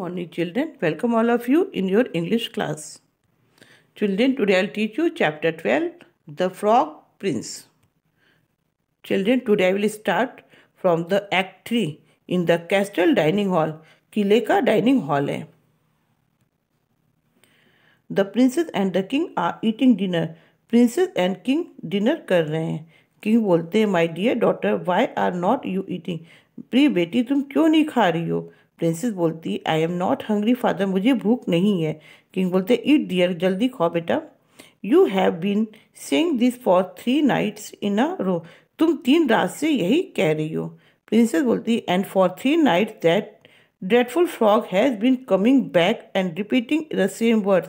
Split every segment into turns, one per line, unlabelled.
morning children welcome all of you in your english class children today i'll teach you chapter 12 the frog prince children today i will start from the act 3 in the castle dining hall kile ka dining hall hai the princess and the king are eating dinner princess and king dinner kar rahe hain king bolte hain my dear daughter why are not you eating pri beti tum kyon nahi kha rahi ho princess बोलती I am not hungry father मुझे भूख नहीं है king बोलते ईट dear जल्दी खाओ बेटा you have been saying this for three nights in a row तुम तीन रात से यही कह रही हो प्रिंसेस बोलती and for three nights that dreadful frog has been coming back and repeating the same word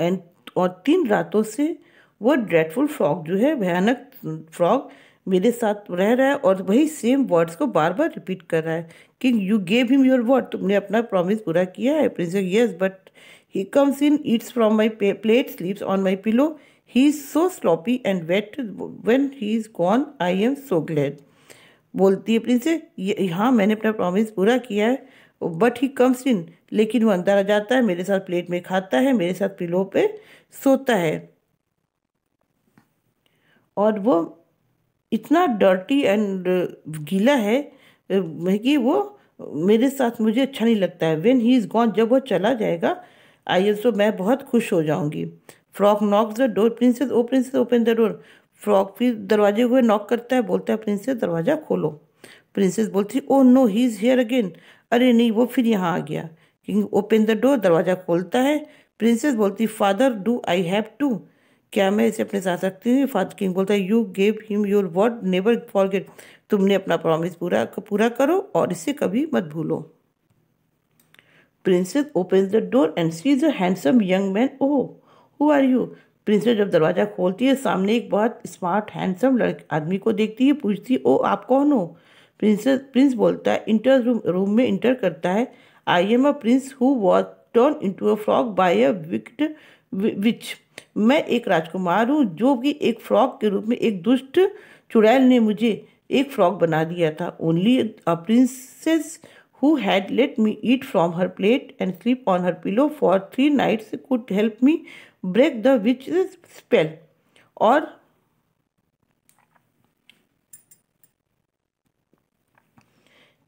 and और तीन रातों से वो ड्रेडफुल फ्रॉग जो है भयानक फ्रॉग मेरे साथ रह रहा है और वही सेम वर्ड्स को बार बार रिपीट कर रहा है कि you gave him your word तुमने अपना प्रॉमिस पूरा किया है prince yes but he comes in eats from my plate sleeps on my pillow he is so sloppy and wet when he is gone I am so glad बोलती है princess हाँ मैंने अपना प्रॉमिस पूरा किया है बट ही कम्स इन लेकिन वो अंदर आ जाता है मेरे साथ प्लेट में खाता है मेरे साथ पिलो पे सोता है और वो इतना डर्टी एंड uh, गीला है कि वो मेरे साथ मुझे अच्छा नहीं लगता है वेन ही इज़ गॉन जब वो चला जाएगा आई ऑल्सो मैं बहुत खुश हो जाऊंगी frog knock the door princess oh princess open the door frog फिर दरवाजे हुए नॉक करता है बोलता है प्रिंसेस दरवाज़ा खोलो प्रिंसेस बोलती oh no he is here again अरे नहीं वो फिर यहाँ आ गया क्योंकि ओपन द डोर दरवाज़ा खोलता है प्रिंसेस बोलती father do I have to क्या मैं इसे अपने साथ रखती हूँ फादर किंग बोलता है you gave him your word never forget तुमने अपना प्रॉमिस पूरा पूरा करो और इसे कभी मत भूलो princess open the door and see is a handsome young man oh who are you princess जब दरवाज़ा खोलती है सामने एक बहुत स्मार्ट हैंडसम लड़के आदमी को देखती है पूछती है ओ oh, आप कौन हो प्रिंसेस प्रिंस बोलता है इंटर रूम रूम में इंटर करता है I am a prince who was turn into a frog by a wicked witch मैं एक राजकुमार हूँ जो कि एक फ्रॉक के रूप में एक दुष्ट चुड़ैल ने मुझे एक फ्रॉक बना दिया था only a princess who had let me eat from her plate and sleep on her pillow for three nights could help me break the witch spell और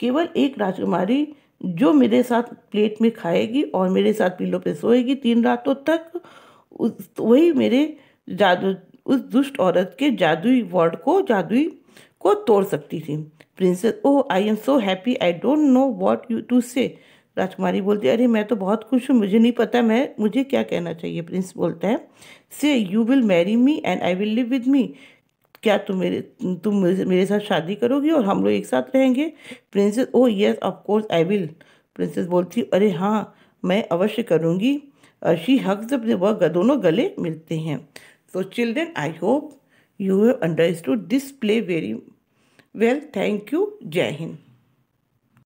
केवल एक राजकुमारी जो मेरे साथ प्लेट में खाएगी और मेरे साथ पीलों पे सोएगी तीन रातों तक उस वही मेरे जादू उस दुष्ट औरत के जादुई वर्ड को जादुई को तोड़ सकती थी princess oh I am so happy I don't know what you to say राजकुमारी बोलती है अरे मैं तो बहुत खुश हूँ मुझे नहीं पता मैं मुझे क्या कहना चाहिए प्रिंस बोलता है say you will marry me and I will live with me क्या तुम मेरे तुम मेरे साथ शादी करोगी और हम लोग एक साथ रहेंगे princess oh yes of course I will princess बोलती अरे हाँ मैं अवश्य करूँगी शी हक जब वह दोनों गले मिलते हैं so children I hope you have understood this play very well thank you जय हिंद